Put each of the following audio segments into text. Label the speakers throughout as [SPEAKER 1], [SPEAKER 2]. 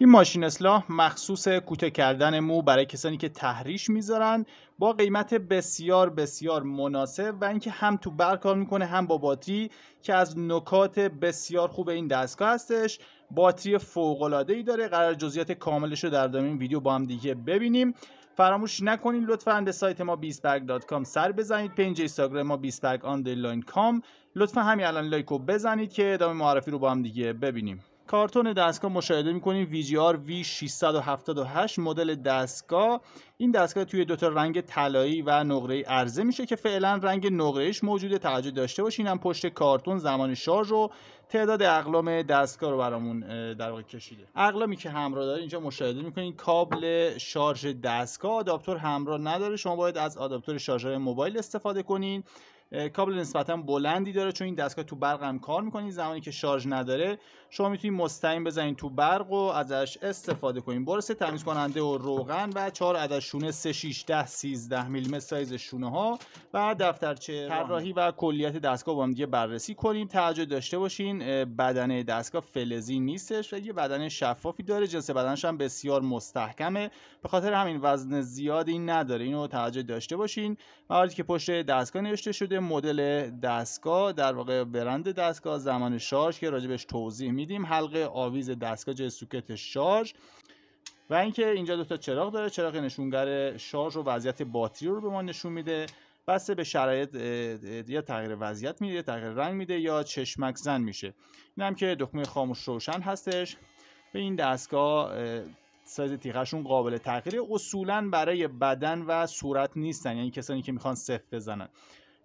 [SPEAKER 1] این ماشین اصلاح مخصوص کوته کردن مو برای کسانی که تحریش میذارن با قیمت بسیار بسیار مناسب و اینکه هم تو برق کار میکنه هم با باتری که از نکات بسیار خوب این دستگاه هستش باتری فوق العاده ای داره قرار جزئیات کاملش رو در دامین این ویدیو با هم دیگه ببینیم فراموش نکنید لطفا به سایت ما 20 bergcom سر بزنید پنج اینستاگرام ما 20 bergcom لطفا همین الان لایک و بزنید که ادامه معرفی رو با هم دیگه ببینیم کارتون دستگاه مشاهده میکنیم VGR V678 مدل دستگاه این دستگاه توی دوتا رنگ طلایی و نقره عرضه میشه که فعلا رنگ نقرهش موجود توجه داشته باشین هم پشت کارتون زمان شارژ رو تعداد اقلام دستگاه رو برامون در واقع کشیده اقلامی که همراه داره اینجا مشاهده میکنین کابل شارژ دستگاه آداپتور همراه نداره شما باید از آداپتور شارژر موبایل استفاده کنین کابل نسبتا بلندی داره چون این دستگاه تو برق هم کار میکنید زمانی که شارژ نداره شما میتونید مستقیم بزنید تو برق و ازش استفاده کنید برس تمیز کننده و روغن و چهار عدد شونه 3 6 10 13 میلیمتر سایز شونه ها و دفترچه طراحی و کلیت دستگاه با هم دیگه بررسی کنیم توجه داشته باشین بدنه دستگاه فلزی نیستش و یه بدن شفافی داره جنس بدنش هم بسیار مستحکمه به خاطر همین وزن زیادی نداره اینو توجه داشته باشین مواردی که پشت دستگاه نوشته شده مدل دستگاه در واقع برند دستگاه زمان شارژ که راجبش توضیح میدیم حلقه آویز دستگاه جای سوکت شارژ و اینکه اینجا دو تا چراغ داره چراغ نشونگر شارژ و وضعیت باتری رو به ما نشون میده بسته به شرایط یا تغییر وضعیت میده تغییر رنگ میده یا چشمک زن میشه این هم که دکمه خاموش روشن هستش به این دستگاه سایز تیغشون قابل تغییر اصولا برای بدن و صورت نیستن یعنی کسانی که میخوان بزنن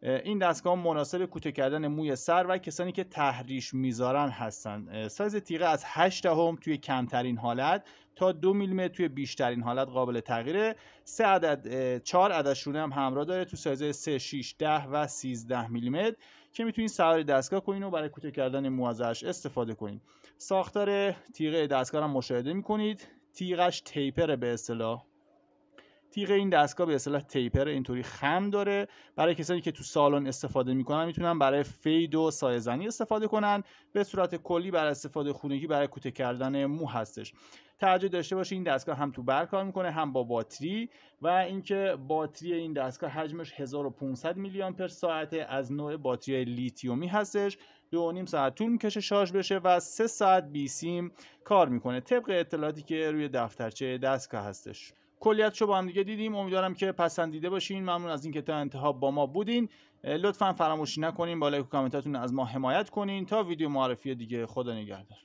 [SPEAKER 1] این دستگاه مناسب کوتاه کردن موی سر و کسانی که تحریش میذارن هستن سایز تیغه از 8 دهم توی کمترین حالت تا دو میلیمتر توی بیشترین حالت قابل تغییره سه عدد چهار عدد شونه هم همراه داره تو سایز سه، 6 ده و 13 میلیمتر که میتونید سوار دستگاه کنین و برای کوتاه کردن مو ازش استفاده کنین ساختار تیغه دستگاه هم مشاهده میکنید تیغش تیپر به اصطلاح تیغ این دستگاه به اصطلاح تیپر اینطوری خم داره برای کسانی که تو سالن استفاده میکنن میتونن برای فید و سایزنی استفاده کنن به صورت کلی برای استفاده خونگی برای کوته کردن مو هستش توجه داشته باشه این دستگاه هم تو برق کار میکنه هم با باتری و اینکه باتری این دستگاه حجمش 1500 میلی آمپر ساعته از نوع باتری لیتیومی هستش دو نیم ساعت طول میکشه شارژ بشه و سه ساعت بی سیم کار میکنه طبق اطلاعاتی که روی دفترچه دستگاه هستش کلیت رو با هم دیگه دیدیم امیدوارم که پسندیده باشین ممنون از اینکه تا انتها با ما بودین لطفا فراموش نکنین با لایک و کامنتاتون از ما حمایت کنین تا ویدیو معرفی دیگه خدا نگهدار